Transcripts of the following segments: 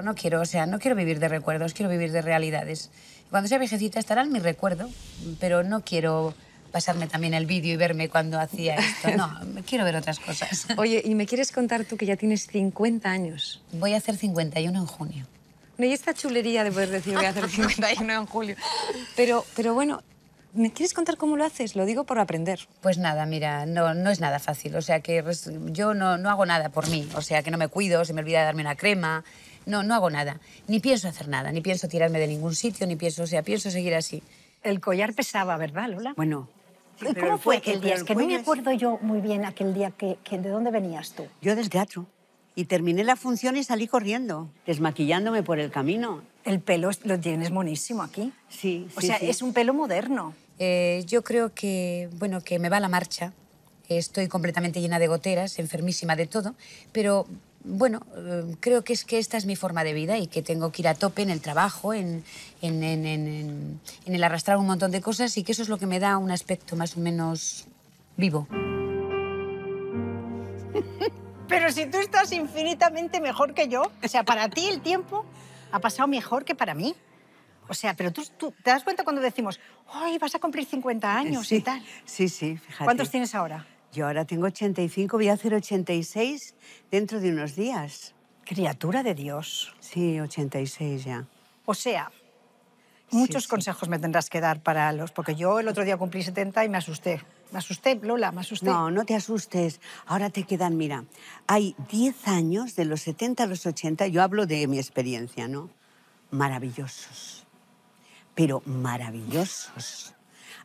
No quiero, o sea, no quiero vivir de recuerdos, quiero vivir de realidades. Cuando sea viejecita estará en mi recuerdo, pero no quiero pasarme también el vídeo y verme cuando hacía esto. No, quiero ver otras cosas. Oye, ¿y me quieres contar tú que ya tienes 50 años? Voy a hacer 51 en junio. y esta chulería de poder decir voy a hacer 51 en julio. Pero, pero bueno, ¿Me quieres contar cómo lo haces? Lo digo por aprender. Pues nada, mira, no, no es nada fácil. O sea, que yo no, no hago nada por mí. O sea, que no me cuido, se me olvida darme una crema, no, no hago nada, ni pienso hacer nada, ni pienso tirarme de ningún sitio, ni pienso, o sea, pienso seguir así. El collar pesaba, ¿verdad, Lola? Bueno. ¿Y cómo fue aquel día? Es que no me acuerdo yo muy bien aquel día que, que de dónde venías tú. Yo del teatro. Y terminé la función y salí corriendo, desmaquillándome por el camino. El pelo lo tienes monísimo aquí. Sí, sí O sea, es un pelo moderno. Eh, yo creo que, bueno, que me va la marcha. Estoy completamente llena de goteras, enfermísima de todo, pero bueno, eh, creo que es que esta es mi forma de vida y que tengo que ir a tope en el trabajo, en, el arrastrar un montón de cosas y que eso es lo que me da un aspecto más o menos vivo. Pero si tú estás infinitamente mejor que yo, o sea, para ti el tiempo ha pasado mejor que para mí. O sea, pero tú, te das cuenta cuando decimos, hoy vas a cumplir 50 años y tal. Sí, sí, fíjate. ¿Cuántos tienes ahora? Yo ahora tengo 85, voy a hacer 86 dentro de unos días. Criatura de Dios. Sí, 86 ya. O sea, muchos consejos me tendrás que dar para los... Porque yo el otro día cumplí 70 y me asusté. Me asusté, Lola, me asusté. No, no te asustes. Ahora te quedan, mira, hay 10 años, de los 70 a los 80, yo hablo de mi experiencia, ¿no? Maravillosos. Pero maravillosos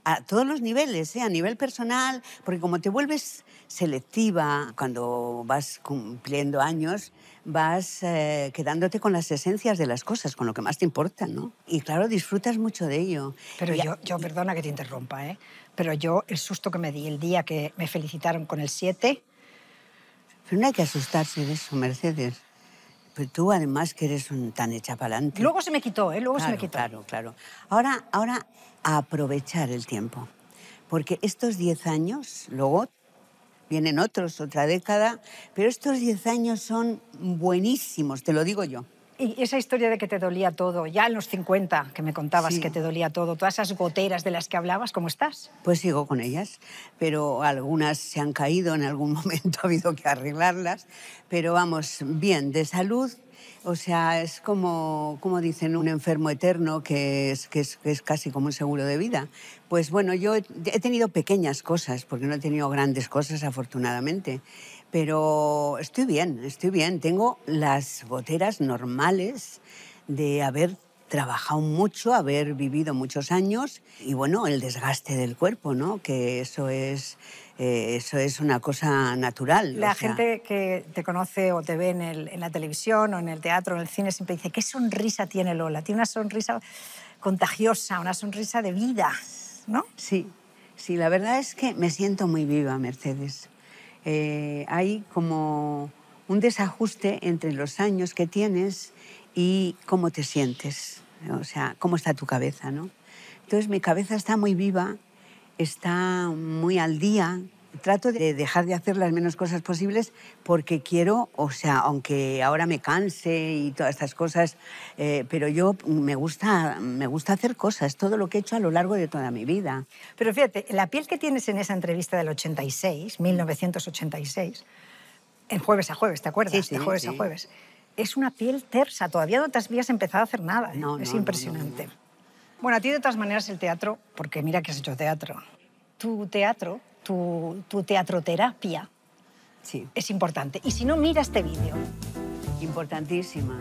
a todos los niveles, ¿eh? a nivel personal, porque como te vuelves selectiva, cuando vas cumpliendo años, vas eh, quedándote con las esencias de las cosas, con lo que más te importa, ¿no? Y claro, disfrutas mucho de ello. Pero yo, yo, perdona que te interrumpa, ¿eh? Pero yo, el susto que me di el día que me felicitaron con el 7... Pero no hay que asustarse de eso, Mercedes. Pero tú además que eres un tan hecha adelante. Luego se me quitó, ¿eh? Luego se me quitó. Claro, claro. Ahora, ahora aprovechar el tiempo. Porque estos 10 años, luego vienen otros, otra década, pero estos 10 años son buenísimos, te lo digo yo. Y esa historia de que te dolía todo, ya en los 50 que me contabas que te dolía todo, todas esas goteras de las que hablabas, ¿cómo estás? Pues sigo con ellas, pero algunas se han caído, en algún momento ha habido que arreglarlas, pero vamos, bien, de salud, o sea, es como, como dicen, un enfermo eterno que es, que, es, casi como un seguro de vida. Pues bueno, yo he tenido pequeñas cosas, porque no he tenido grandes cosas, afortunadamente. Pero estoy bien, estoy bien. Tengo las goteras normales de haber trabajado mucho, haber vivido muchos años y bueno, el desgaste del cuerpo, ¿no? Que eso es, eh, eso es una cosa natural. La gente que te conoce o te ve en, en la televisión o en el teatro o en el cine siempre dice, ¿qué sonrisa tiene Lola? Tiene una sonrisa contagiosa, una sonrisa de vida, ¿no? Sí, sí, la verdad es que me siento muy viva, Mercedes. Eh, hay como un desajuste entre los años que tienes y cómo te sientes, o sea, cómo está tu cabeza, ¿no? Entonces mi cabeza está muy viva, está muy al día, trato de dejar de hacer las menos cosas posibles porque quiero, o sea, aunque ahora me canse y todas estas cosas, eh, pero yo me gusta, me gusta hacer cosas, todo lo que he hecho a lo largo de toda mi vida. Pero fíjate, la piel que tienes en esa entrevista del 86, 1986, en jueves a jueves, ¿te acuerdas? Sí, sí, de jueves a jueves. Es una piel tersa, todavía no te habías empezado a hacer nada. ¿eh? No, es impresionante. bueno, a ti de todas maneras el teatro, porque mira que has hecho teatro, tu teatro tu, teatroterapia. Sí. Es importante. Y si no, mira este vídeo. Importantísima.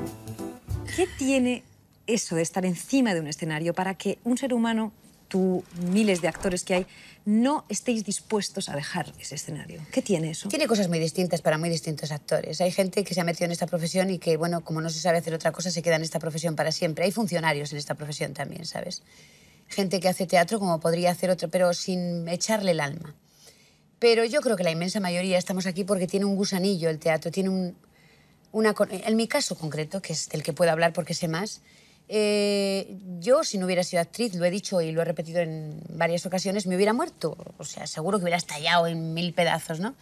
¿Qué tiene eso de estar encima de un escenario para que un ser humano, tú, miles de actores que hay, no estéis dispuestos a dejar ese escenario? ¿Qué tiene eso? Tiene cosas muy distintas para muy distintos actores. Hay gente que se ha metido en esta profesión y que, bueno, como no se sabe hacer otra cosa, se queda en esta profesión para siempre. Hay funcionarios en esta profesión también, ¿sabes? Gente que hace teatro como podría hacer otro, pero sin echarle el alma. Pero yo creo que la inmensa mayoría estamos aquí porque tiene un gusanillo el teatro, tiene un, una... En mi caso concreto, que es del que puedo hablar porque sé más, eh, yo si no hubiera sido actriz, lo he dicho y lo he repetido en varias ocasiones, me hubiera muerto. O sea, seguro que hubiera estallado en mil pedazos, ¿no?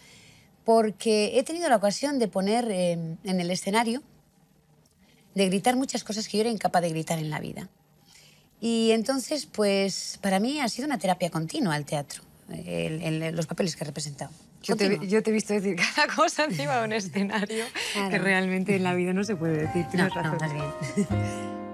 Porque he tenido la ocasión de poner eh, en el escenario, de gritar muchas cosas que yo era incapaz de gritar en la vida. Y entonces, pues para mí ha sido una terapia continua el teatro en, los papeles que he representado. Yo te, he visto decir cada cosa encima de un escenario que realmente en la vida no se puede decir. no, razón. bien.